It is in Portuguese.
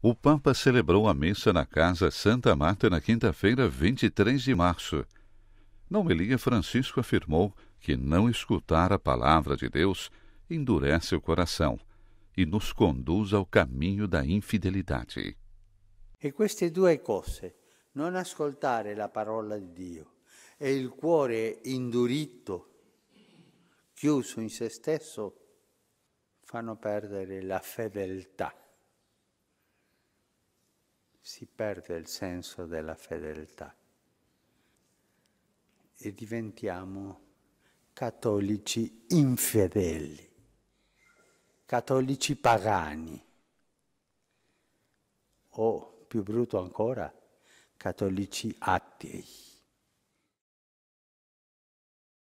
O Papa celebrou a missa na Casa Santa Marta na quinta-feira, 23 de março. Na homilia, Francisco afirmou que não escutar a palavra de Deus endurece o coração e nos conduz ao caminho da infidelidade. E queste due cose, non ascoltare la parola di Dio e il cuore indurito, chiuso in se stesso, fanno perdere la fedeltà. si perde il senso della fedeltà e diventiamo cattolici infedeli, cattolici pagani o, più brutto ancora, cattolici atei.